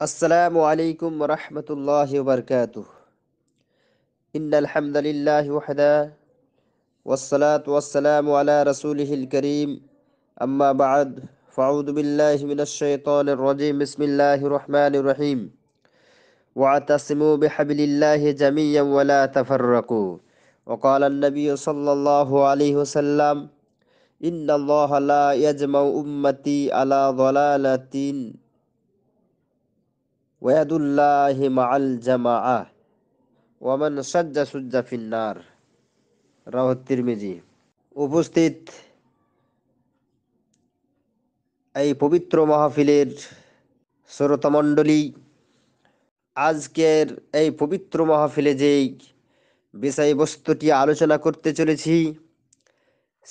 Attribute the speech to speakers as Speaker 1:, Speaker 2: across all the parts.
Speaker 1: السلام عليكم ورحمة الله وبركاته إن الحمد لله وحده والصلاة والسلام على رسوله الكريم أما بعد فأعوذ بالله من الشيطان الرجيم بسم الله الرحمن الرحيم واعتصموا بحبل الله جميعا ولا تفرقوا وقال النبي صلى الله عليه وسلم إن الله لا يجمع أمتي على ضلالة ওয়াদুল্লাহ মাল জামা আহ ওয়ামান সজ্জা সুজ্জা ফিন্নার রাহত্তির মেজি উপস্থিত এই পবিত্র মাহফিলের মণ্ডলী আজকের এই পবিত্র মহাফিলে যেই বিষয়বস্তুটি আলোচনা করতে চলেছি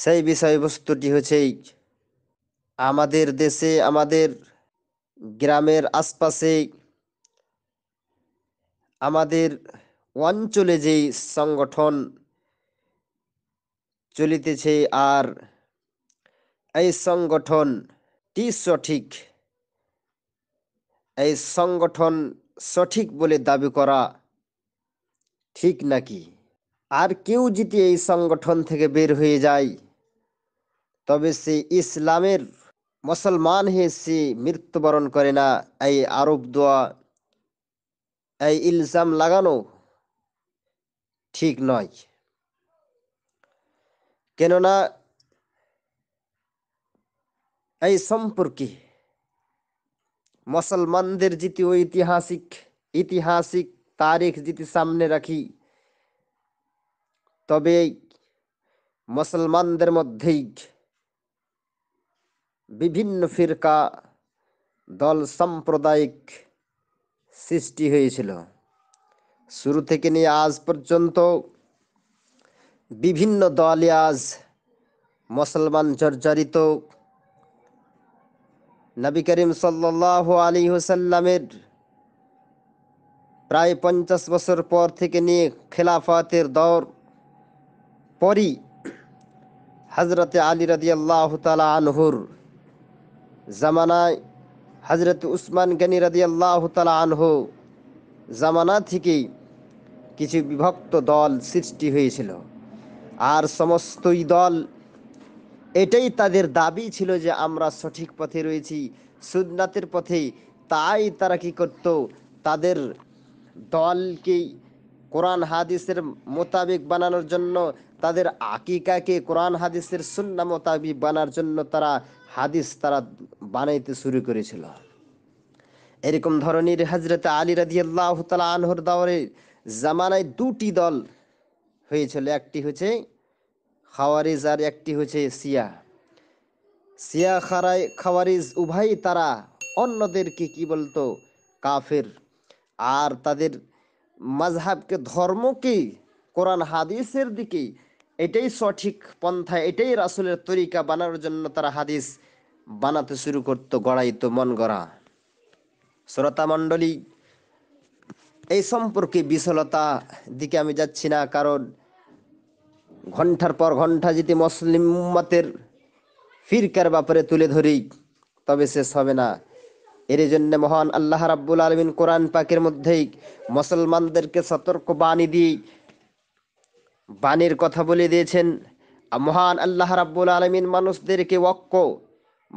Speaker 1: সেই বিষয়বস্তুটি হচ্ছে আমাদের দেশে আমাদের গ্রামের আশপাশে আমাদের অঞ্চলে যেই সংগঠন চলিতেছে আর এই সংগঠনটি সঠিক এই সংগঠন সঠিক বলে দাবি করা ঠিক নাকি আর কেউ যদি এই সংগঠন থেকে বের হয়ে যায় তবে সে ইসলামের মুসলমান হয়ে সে মৃত্যুবরণ করে না এই আরব দোয়া এই ইলজাম লাগানো ঠিক নয় কেননা এই সম্পর্কে মুসলমানদের যেটি ঐতিহাসিক ইতিহাসিক তারিখ যেটি সামনে রাখি তবে মুসলমানদের মধ্যেই বিভিন্ন ফিরকা দল সাম্প্রদায়িক সৃষ্টি হয়েছিল শুরু থেকে নিয়ে আজ পর্যন্ত বিভিন্ন দলে আজ মুসলমান জর্জরিত নবী করিম সাল্লাহ আলী হুসাল্লামের প্রায় পঞ্চাশ বছর পর থেকে নিয়ে খেলাফতের দর পরই হজরতে আলী রদি আল্লাহ তালা আনহুর জামানায় হজরত উসমান গানি রাদি আল্লাহ তালা জামানা থেকেই কিছু বিভক্ত দল সৃষ্টি হয়েছিল আর সমস্তই দল এটাই তাদের দাবি ছিল যে আমরা সঠিক পথে রয়েছি সুদনাথের পথে তাই তারা কি করত তাদের দলকেই কোরআন হাদিসের মোতাবেক বানানোর জন্য তাদের আকিকাকে কোরআন হাদিসের সুন্না মোতাবিক বানার জন্য তারা হাদিস তারা বানাইতে শুরু করেছিল এরকম ধরনের হজরত আলী রাজিয়াল্লাহ তালা আনহর দাওয়ারে জামানায় দুটি দল হয়েছিল একটি হচ্ছে খাওয়ারিজ আর একটি হচ্ছে সিয়া সিয়া খারাই খাওয়ারিজ উভয়ই তারা অন্যদেরকে কি বলতো কাফের আর তাদের মাঝহাবকে ধর্মকেই কোরআন হাদিসের দিকেই এটাই সঠিক পন্থা এটাই রাসুলের তরিকা বানানোর জন্য তারা হাদিস বানাতে শুরু করতো গড়াইতো মন গড়া শ্রোতা মণ্ডলী এই সম্পর্কে বিশলতা দিকে আমি যাচ্ছি না কারণ ঘন্টার পর ঘন্টা যদি মুসলিম মতের ফিরকার ব্যাপারে তুলে ধরি তবে শেষ হবে না এর জন্য মহান আল্লাহ রাব্বুল আলমিন কোরআন পাকের মধ্যেই মুসলমানদেরকে সতর্ক বাণী দিয়ে বাণীর কথা বলে দিয়েছেন মহান আল্লাহ রাব্বুল আলমিন মানুষদেরকে ওক্য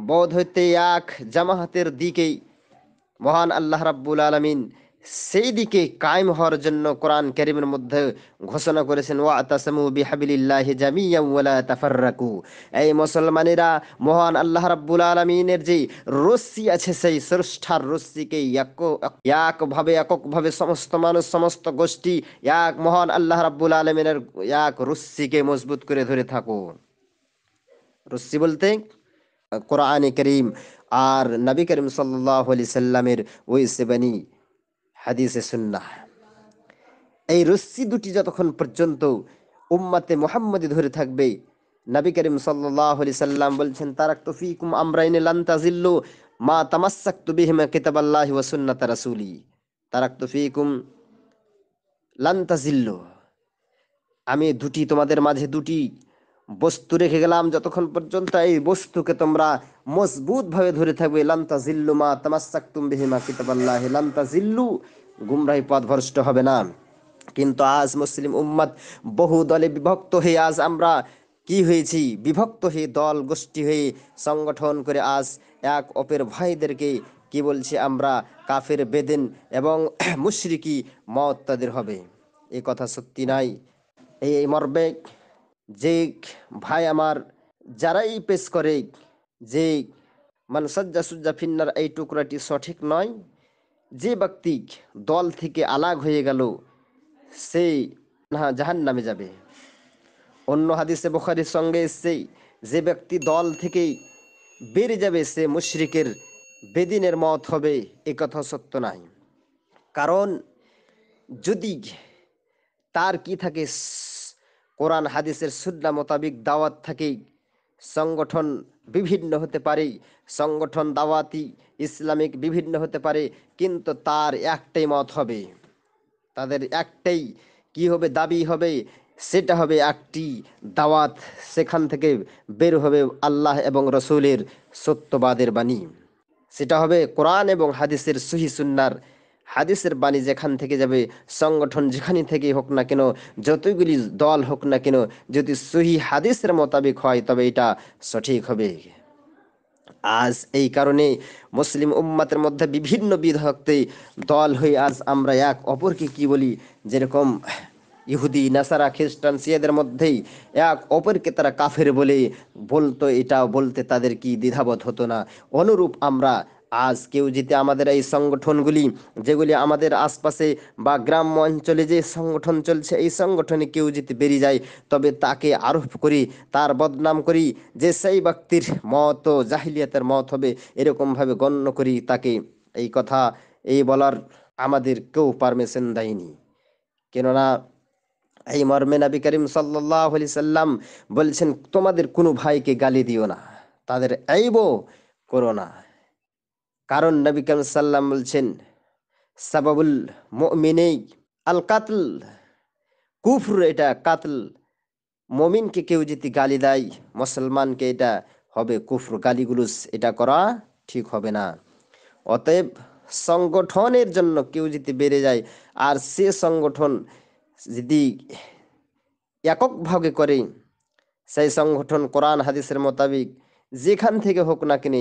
Speaker 1: বোধ হইতে এক জামাহাতের দিকেই মহান আল্লাহ রাব্বুল আলমিন সেই দিকে কায়েম হওয়ার জন্য কোরআন করিমের মধ্যে ঘোষণা করেছেন ও তাসমু বিহাবিল্লাহ জামিয়ান তাফাররাকু এই মুসলমানেরা মহান আল্লাহ রাব্বুল আলমিনের যে রশ্মি আছে সেই স্রষ্টার রশ্মিকে একভাবে এককভাবে সমস্ত মানুষ সমস্ত গোষ্ঠী এক মহান আল্লাহ রাব্বুল আলামিনের এক রশ্মিকে মজবুত করে ধরে থাকো রশ্মি বলতে কোরআনে করিম আর নবী করিম সাল্লাল্লাহু সাল্লামের ওই সেবানী হাদিসে সুন্না এই রশ্মি দুটি যতক্ষণ পর্যন্ত উম্মাতে মোহাম্মদী ধরে থাকবে নবী করিম সাল্লি সাল্লাম বলছেন তারাক তফিকুম আমরাইনে লান্তাজিল্লু মা তামাসাক তুবিহিমা কিতাবাল্লাহি ওয়া সুন্নাতা তারাসুলি তারাক তফিকুম লান্তাজিল্লু আমি দুটি তোমাদের মাঝে দুটি বস্তু রেখে গেলাম যতক্ষণ পর্যন্ত এই বস্তুকে তোমরা মজবুতভাবে ধরে থাকবে লান্তা জিল্লু মা তামাসাক্তুম হিমা কিতাবাল্লাহ লান্তা জিল্লু গুমরাহি পথ ভরষ্ট হবে না কিন্তু আজ মুসলিম উম্মাদ বহু দলে বিভক্ত হয়ে আজ আমরা কি হয়েছি বিভক্ত হয়ে দল গোষ্ঠী হয়ে সংগঠন করে আজ এক অপের ভাইদেরকে কি বলছি আমরা কাফের বেদেন এবং মুশরিকি মত তাদের হবে এ কথা সত্যি নাই এই মর্বে যে ভাই আমার যারাই পেশ করে যে মানে সজ্জা সুজ্জা ফিন্নার এই টুকরাটি সঠিক নয় যে ব্যক্তি দল থেকে আলাগ হয়ে গেল না জাহান নামে যাবে অন্য হাদিসে বোখারির সঙ্গে এসছে যে ব্যক্তি দল থেকে বেড়ে যাবে সে মুশরিকের বেদিনের মত হবে এ কথা সত্য নাই কারণ যদি তার কি থাকে কোরআন হাদিসের সুদ্না মোতাবিক দাওয়াত থাকে সংগঠন বিভিন্ন হতে পারে সংগঠন দাওয়াতি ইসলামিক বিভিন্ন হতে পারে কিন্তু তার একটাই মত হবে তাদের একটাই কি হবে দাবি হবে সেটা হবে একটি দাওয়াত সেখান থেকে বের হবে আল্লাহ এবং রসুলের সত্যবাদের বাণী সেটা হবে কোরআন এবং হাদিসের সহি সুন্নার হাদিসের বাণী যেখান থেকে যাবে সংগঠন যেখানে থেকে হোক না কেন যতগুলি দল হোক না কেন যদি সহি হাদিসের মোতাবেক হয় তবে এটা সঠিক হবে আজ এই কারণে মুসলিম উম্মাতের মধ্যে বিভিন্ন বিধক্তে দল হয়ে আজ আমরা এক অপরকে কি বলি যেরকম ইহুদি নাসারা খ্রিস্টান সিয়াদের মধ্যেই এক অপরকে তারা কাফের বলে বলতো এটা বলতে তাদের কি দ্বিধাবোধ হতো না অনুরূপ আমরা আজ কেউ যদি আমাদের এই সংগঠনগুলি যেগুলি আমাদের আশপাশে বা গ্রাম অঞ্চলে যে সংগঠন চলছে এই সংগঠনে কেউ যদি বেরিয়ে যায় তবে তাকে আরোপ করি তার বদনাম করি যে সেই ব্যক্তির মত জাহিলিয়াতের মত হবে এরকমভাবে গণ্য করি তাকে এই কথা এই বলার আমাদের কেউ পারমিশন দেয়নি কেননা এই মর্মে নবী করিম সাল্লাহ আলি সাল্লাম বলছেন তোমাদের কোনো ভাইকে গালি দিও না তাদের এইব করো না কারণ নবী কাল সাল্লাম বলছেন সাবাবুল মমিনেই আল কাতল কুফর এটা কাতল মমিনকে কেউ যদি গালি দেয় মুসলমানকে এটা হবে কুফর গালিগুলুস এটা করা ঠিক হবে না অতএব সংগঠনের জন্য কেউ যদি বেড়ে যায় আর সে সংগঠন যদি এককভাবে করে সেই সংগঠন কোরআন হাদিসের মোতাবিক যেখান থেকে হোক না কেন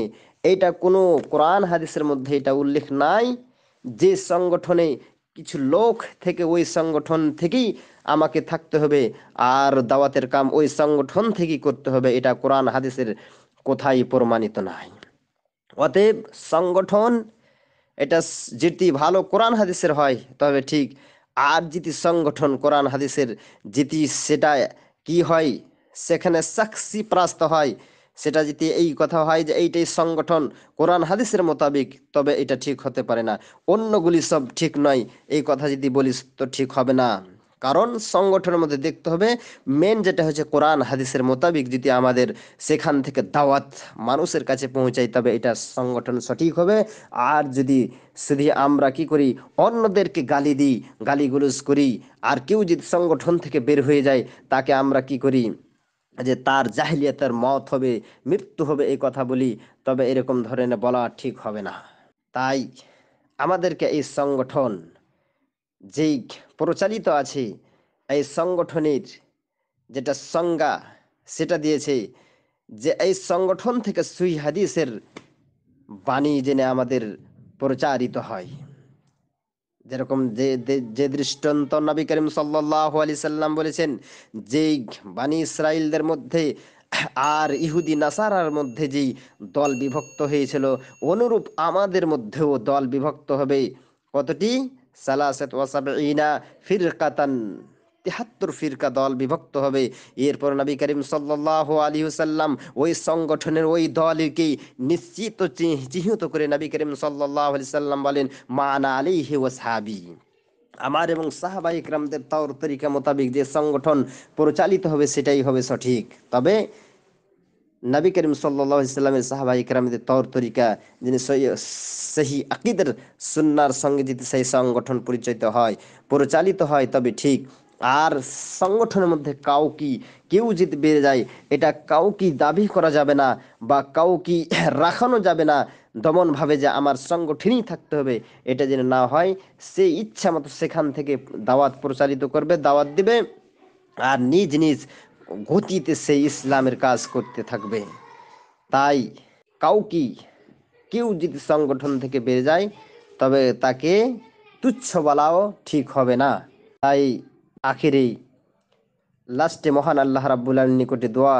Speaker 1: এটা কোনো কোরআন হাদিসের মধ্যে এটা উল্লেখ নাই যে সংগঠনে কিছু লোক থেকে ওই সংগঠন থেকেই আমাকে থাকতে হবে আর দাওয়াতের কাম ওই সংগঠন থেকেই করতে হবে এটা কোরআন হাদিসের কোথায় প্রমাণিত নাই অতএব সংগঠন এটা যেটি ভালো কোরআন হাদিসের হয় তবে ঠিক আর যেটি সংগঠন কোরআন হাদিসের যেটি সেটা কি হয় সেখানে সাক্ষী প্রাস্ত হয় সেটা যদি এই কথা হয় যে এইটাই সংগঠন কোরআন হাদিসের মোতাবিক তবে এটা ঠিক হতে পারে না অন্যগুলি সব ঠিক নয় এই কথা যদি বলিস তো ঠিক হবে না কারণ সংগঠনের মধ্যে দেখতে হবে মেন যেটা হচ্ছে কোরআন হাদিসের মোতাবিক যদি আমাদের সেখান থেকে দাওয়াত মানুষের কাছে পৌঁছাই তবে এটা সংগঠন সঠিক হবে আর যদি শুধু আমরা কি করি অন্যদেরকে গালি দিই গালিগুলোজ করি আর কেউ যদি সংগঠন থেকে বের হয়ে যায় তাকে আমরা কি করি যে তার জাহিলিয়াতের মত হবে মৃত্যু হবে এই কথা বলি তবে এরকম ধরনের বলা ঠিক হবে না তাই আমাদেরকে এই সংগঠন যেই প্রচালিত আছে এই সংগঠনের যেটা সংজ্ঞা সেটা দিয়েছে যে এই সংগঠন থেকে সুই হাদিসের বাণী জেনে আমাদের প্রচারিত হয় যেরকম যে যে দৃষ্টান্ত নবী করিম সাল্লাহ আলি সাল্লাম বলেছেন যে বানি ইসরায়েলদের মধ্যে আর ইহুদি নাসারার মধ্যে যেই দল বিভক্ত হয়েছিল অনুরূপ আমাদের মধ্যেও দল বিভক্ত হবে কতটি সালাসেত ওয়াসাবঈনা ফিরকাতান তেহাত্তর ফিরকা দল বিভক্ত হবে এরপর নবী করিম সাল্লাহ আলী সাল্লাম ওই সংগঠনের ওই দলকে নিশ্চিত চিহ্নিত করে নবী করিম সাল্লাহ আলি সাল্লাম বলেন মানা আলী হে ওয়াসাবি আমার এবং সাহাবাই ইকরামদের তর তরিকা মোতাবিক যে সংগঠন পরিচালিত হবে সেটাই হবে সঠিক তবে নবী করিম সাল্লাহ ইসলামের সাহাবা ইকরামদের তর তরিকা যিনি সেই আকিদের সুন্নার সঙ্গে যদি সেই সংগঠন পরিচালিত হয় পরিচালিত হয় তবে ঠিক আর সংগঠনের মধ্যে কাউকি কেউ জিত বেড়ে যায় এটা কাউকি দাবি করা যাবে না বা কাউকি রাখানো যাবে না দমনভাবে যে আমার সংগঠনই থাকতে হবে এটা যেন না হয় সে ইচ্ছা মতো সেখান থেকে দাওয়াত প্রচারিত করবে দাওয়াত দিবে আর নিজ নিজ গতিতে সে ইসলামের কাজ করতে থাকবে তাই কাউকি কেউ যদি সংগঠন থেকে বেড়ে যায় তবে তাকে তুচ্ছ বলাও ঠিক হবে না তাই আখিরেই লাস্টে মহান আল্লাহ রাব্বুলার নিকটে দোয়া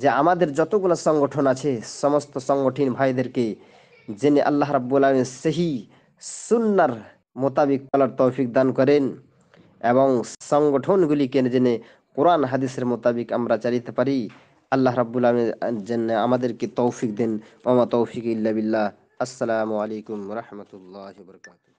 Speaker 1: যে আমাদের যতগুলো সংগঠন আছে সমস্ত সংগঠন ভাইদেরকে জেনে আল্লাহ রাব্বুল আলম সেহি সুন্নার মোতাবিক চলার তৌফিক দান করেন এবং সংগঠনগুলিকে জেনে কোরআন হাদিসের মোতাবিক আমরা চালিতে পারি আল্লাহ রাব্বুল আলমের আমাদেরকে তৌফিক দেন ওমা তৌফিক ইল্লা বিল্লাহ আসসালামু আলাইকুম রহমতুল্লাহ বরকাত